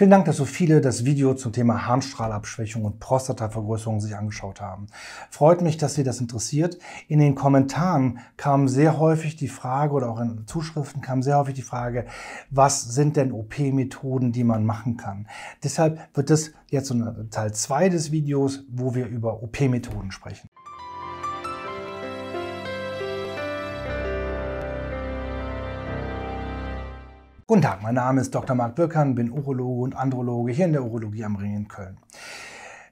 Vielen Dank, dass so viele das Video zum Thema Harnstrahlabschwächung und Prostatavergrößerung sich angeschaut haben. Freut mich, dass Sie das interessiert. In den Kommentaren kam sehr häufig die Frage oder auch in Zuschriften kam sehr häufig die Frage, was sind denn OP-Methoden, die man machen kann? Deshalb wird das jetzt Teil 2 des Videos, wo wir über OP-Methoden sprechen. Guten Tag, mein Name ist Dr. Marc Birkern, bin Urologe und Androloge hier in der Urologie am Ring in Köln.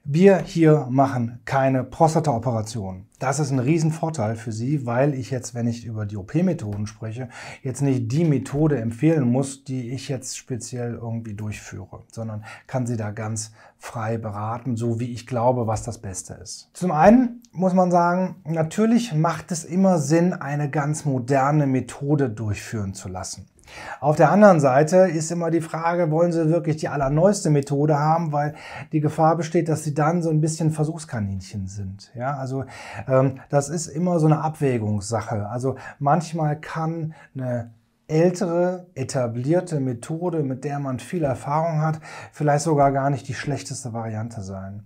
Wir hier machen keine prostata Prostataoperationen. Das ist ein Riesenvorteil für Sie, weil ich jetzt, wenn ich über die OP-Methoden spreche, jetzt nicht die Methode empfehlen muss, die ich jetzt speziell irgendwie durchführe, sondern kann Sie da ganz frei beraten, so wie ich glaube, was das Beste ist. Zum einen muss man sagen, natürlich macht es immer Sinn, eine ganz moderne Methode durchführen zu lassen. Auf der anderen Seite ist immer die Frage, wollen sie wirklich die allerneueste Methode haben, weil die Gefahr besteht, dass sie dann so ein bisschen Versuchskaninchen sind. Ja, also ähm, das ist immer so eine Abwägungssache. Also manchmal kann eine ältere, etablierte Methode, mit der man viel Erfahrung hat, vielleicht sogar gar nicht die schlechteste Variante sein.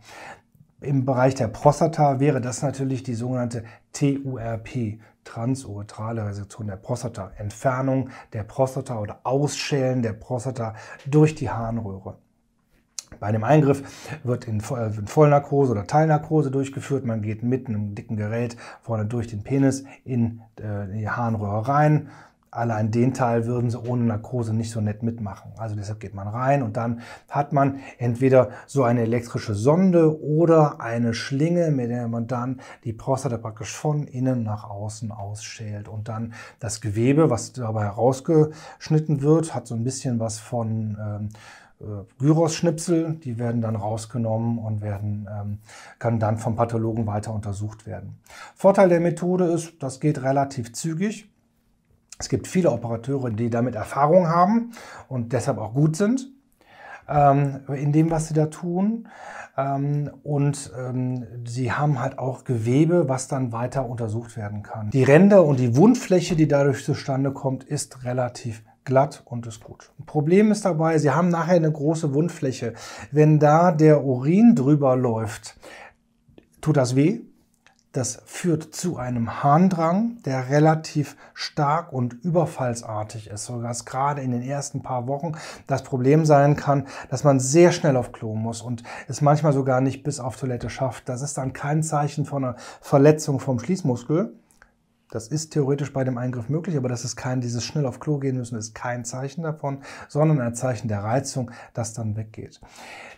Im Bereich der Prostata wäre das natürlich die sogenannte TURP, transuretrale Resektion der Prostata, Entfernung der Prostata oder Ausschälen der Prostata durch die Harnröhre. Bei einem Eingriff wird in, äh, Vollnarkose oder Teilnarkose durchgeführt. Man geht mit einem dicken Gerät vorne durch den Penis in äh, die Harnröhre rein, allein den Teil würden sie ohne Narkose nicht so nett mitmachen. Also deshalb geht man rein und dann hat man entweder so eine elektrische Sonde oder eine Schlinge, mit der man dann die Prostata praktisch von innen nach außen ausschält. Und dann das Gewebe, was dabei herausgeschnitten wird, hat so ein bisschen was von... Ähm, äh, Gyros-Schnipsel, die werden dann rausgenommen und werden, ähm, kann dann vom Pathologen weiter untersucht werden. Vorteil der Methode ist, das geht relativ zügig. Es gibt viele Operateure, die damit Erfahrung haben und deshalb auch gut sind ähm, in dem, was sie da tun. Ähm, und ähm, sie haben halt auch Gewebe, was dann weiter untersucht werden kann. Die Ränder und die Wundfläche, die dadurch zustande kommt, ist relativ glatt und ist gut. Problem ist dabei, sie haben nachher eine große Wundfläche. Wenn da der Urin drüber läuft, tut das weh. Das führt zu einem Harndrang, der relativ stark und überfallsartig ist, sodass gerade in den ersten paar Wochen das Problem sein kann, dass man sehr schnell auf Klo muss und es manchmal sogar nicht bis auf Toilette schafft. Das ist dann kein Zeichen von einer Verletzung vom Schließmuskel, das ist theoretisch bei dem Eingriff möglich, aber das ist kein, dieses schnell auf Klo gehen müssen, ist kein Zeichen davon, sondern ein Zeichen der Reizung, das dann weggeht.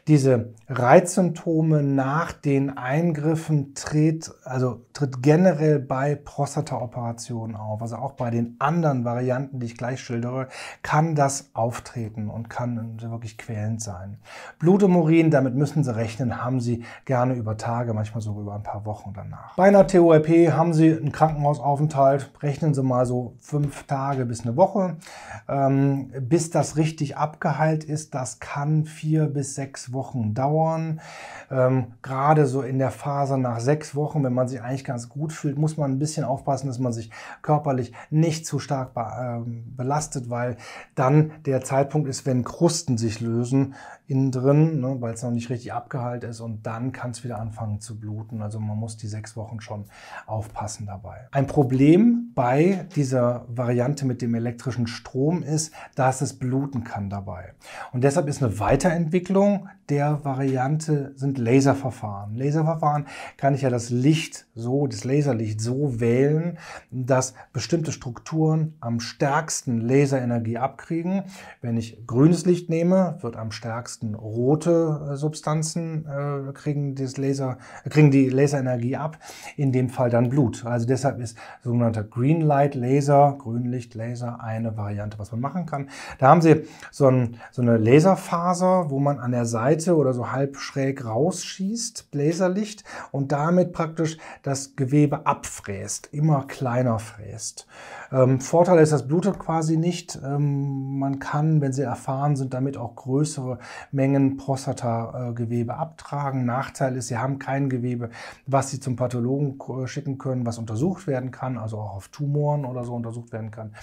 Diese Reizsymptome nach den Eingriffen tritt, also tritt generell bei Prostataoperationen auf, also auch bei den anderen Varianten, die ich gleich schildere, kann das auftreten und kann wirklich quälend sein. Blut im Urin, damit müssen Sie rechnen, haben Sie gerne über Tage, manchmal sogar über ein paar Wochen danach. Bei einer TOIP haben Sie einen Krankenhausaufenthalt Auslandsaufenthalt, rechnen Sie mal so fünf Tage bis eine Woche. Ähm, bis das richtig abgeheilt ist, das kann vier bis sechs Wochen dauern. Ähm, Gerade so in der Phase nach sechs Wochen, wenn man sich eigentlich ganz gut fühlt, muss man ein bisschen aufpassen, dass man sich körperlich nicht zu stark be äh, belastet, weil dann der Zeitpunkt ist, wenn Krusten sich lösen innen drin, ne, weil es noch nicht richtig abgeheilt ist und dann kann es wieder anfangen zu bluten. Also man muss die sechs Wochen schon aufpassen dabei. Ein Problem bei dieser Variante mit dem elektrischen Strom ist, dass es bluten kann dabei. Und deshalb ist eine Weiterentwicklung der Variante sind Laserverfahren. Laserverfahren kann ich ja das Licht so, das Laserlicht so wählen, dass bestimmte Strukturen am stärksten Laserenergie abkriegen. Wenn ich grünes Licht nehme, wird am stärksten rote äh, Substanzen äh, kriegen, das Laser, äh, kriegen die Laserenergie ab. In dem Fall dann Blut. Also deshalb ist sogenannter Green Light Laser, Grünlichtlaser eine Variante, was man machen kann. Da haben Sie so, ein, so eine Laserfaser, wo man an der Seite Seite oder so halb schräg rausschießt, Laserlicht, und damit praktisch das Gewebe abfräst, immer kleiner fräst. Ähm, Vorteil ist, das blutet quasi nicht. Ähm, man kann, wenn sie erfahren sind, damit auch größere Mengen Prostata-Gewebe Prostatagewebe abtragen. Nachteil ist, sie haben kein Gewebe, was sie zum Pathologen äh, schicken können, was untersucht werden kann, also auch auf Tumoren oder so untersucht werden kann.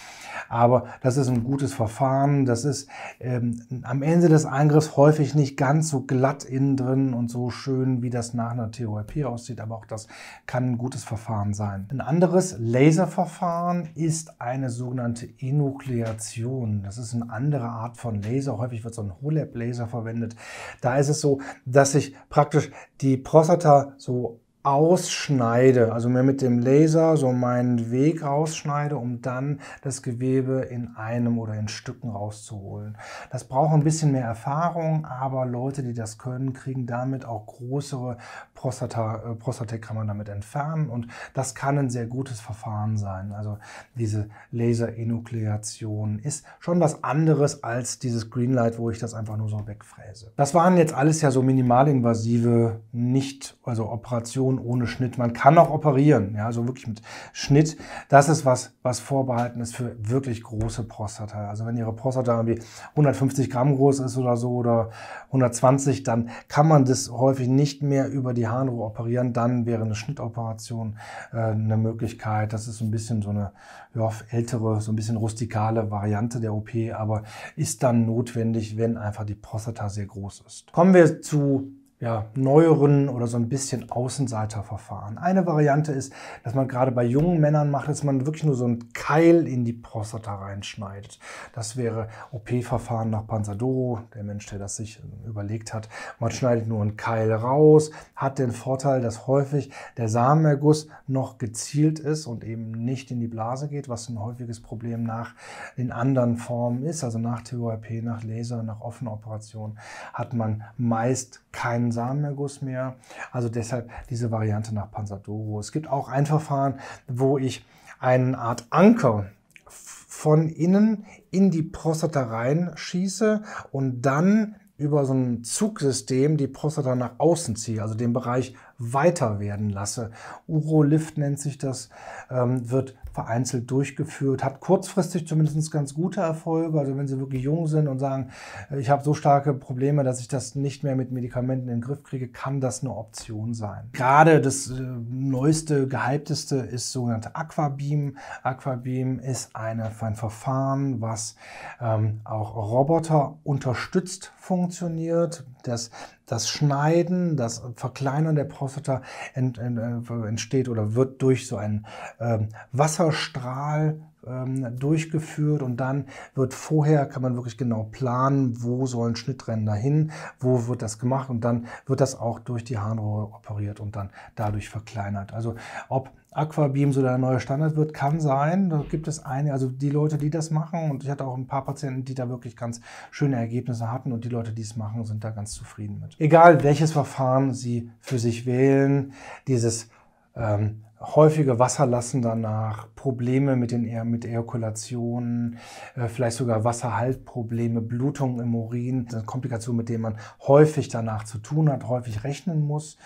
Aber das ist ein gutes Verfahren. Das ist ähm, am Ende des Eingriffs häufig nicht ganz ganz so glatt innen drin und so schön, wie das nach einer TORP aussieht, aber auch das kann ein gutes Verfahren sein. Ein anderes Laserverfahren ist eine sogenannte Enukleation. Das ist eine andere Art von Laser. Häufig wird so ein HoLab-Laser verwendet. Da ist es so, dass sich praktisch die Prostata so ausschneide, also mir mit dem Laser so meinen Weg rausschneide, um dann das Gewebe in einem oder in Stücken rauszuholen. Das braucht ein bisschen mehr Erfahrung, aber Leute, die das können, kriegen damit auch größere Prostata, äh, kann man damit entfernen und das kann ein sehr gutes Verfahren sein. Also diese Laserenukleation ist schon was anderes als dieses Greenlight, wo ich das einfach nur so wegfräse. Das waren jetzt alles ja so minimalinvasive, nicht, also Operationen, Operation ohne Schnitt. Man kann auch operieren, ja, also wirklich mit Schnitt. Das ist was, was vorbehalten ist für wirklich große Prostata. Also wenn Ihre Prostata irgendwie 150 Gramm groß ist oder so oder 120, dann kann man das häufig nicht mehr über die Harnröhre operieren. Dann wäre eine Schnittoperation äh, eine Möglichkeit. Das ist so ein bisschen so eine ja, ältere, so ein bisschen rustikale Variante der OP, aber ist dann notwendig, wenn einfach die Prostata sehr groß ist. Kommen wir zu ja, neueren oder so ein bisschen Außenseiterverfahren. Eine Variante ist, dass man gerade bei jungen Männern macht, dass man wirklich nur so einen Keil in die Prostata reinschneidet. Das wäre OP-Verfahren nach Panzadoro, der Mensch, der das sich ähm, überlegt hat. Man schneidet nur einen Keil raus, hat den Vorteil, dass häufig der Samenerguss noch gezielt ist und eben nicht in die Blase geht, was ein häufiges Problem nach den anderen Formen ist. Also nach TORP, nach Laser, nach offener Operation hat man meist keinen Samenerguss mehr. Also deshalb diese Variante nach Panzadoro. Es gibt auch ein Verfahren, wo ich eine Art Anker von innen in die Prostata reinschieße und dann über so ein Zugsystem die Prostata nach außen ziehe, also den Bereich weiter werden lasse. Urolift nennt sich das, ähm, wird vereinzelt durchgeführt, hat kurzfristig zumindest ganz gute Erfolge. Also wenn sie wirklich jung sind und sagen, äh, ich habe so starke Probleme, dass ich das nicht mehr mit Medikamenten in den Griff kriege, kann das eine Option sein. Gerade das äh, neueste, gehypteste ist sogenannte Aquabeam. Aquabeam ist eine, ein Verfahren, was ähm, auch Roboter unterstützt funktioniert. Das das Schneiden, das Verkleinern der Prostata ent, ent, äh, entsteht oder wird durch so einen ähm, Wasserstrahl ähm, durchgeführt und dann wird vorher, kann man wirklich genau planen, wo sollen Schnittränder hin, wo wird das gemacht und dann wird das auch durch die Harnrohre operiert und dann dadurch verkleinert. Also ob Aquabeam so der neue Standard wird, kann sein. Da gibt es eine, also die Leute, die das machen, und ich hatte auch ein paar Patienten, die da wirklich ganz schöne Ergebnisse hatten und die Leute, die es machen, sind da ganz zufrieden mit. Egal welches Verfahren Sie für sich wählen, dieses ähm, häufige Wasserlassen danach, Probleme mit, den, mit Ejakulationen, äh, vielleicht sogar Wasserhaltprobleme, Blutung im Urin, Komplikationen, mit denen man häufig danach zu tun hat, häufig rechnen muss.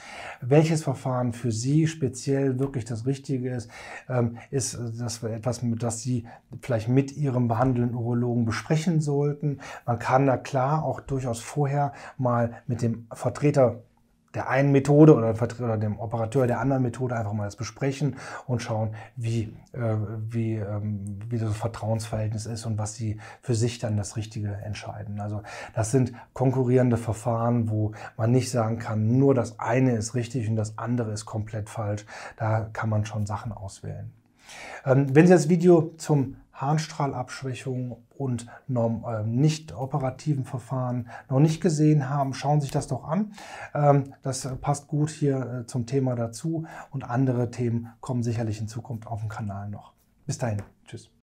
Welches Verfahren für Sie speziell wirklich das Richtige ist, ähm, ist äh, das etwas, das Sie vielleicht mit Ihrem behandelnden Urologen besprechen sollten. Man kann da klar auch durchaus vorher mal mit dem Vertreter der einen Methode oder, oder, dem Operateur der anderen Methode einfach mal das besprechen und schauen, wie, äh, wie, ähm, wie das Vertrauensverhältnis ist und was sie für sich dann das Richtige entscheiden. Also das sind konkurrierende Verfahren, wo man nicht sagen kann, nur das eine ist richtig und das andere ist komplett falsch. Da kann man schon Sachen auswählen. Ähm, wenn Sie das Video zum Harnstrahlabschwächung und äh, nicht operativen Verfahren noch nicht gesehen haben, schauen sich das doch an. Ähm, das äh, passt gut hier äh, zum Thema dazu und andere Themen kommen sicherlich in Zukunft auf dem Kanal noch. Bis dahin, tschüss.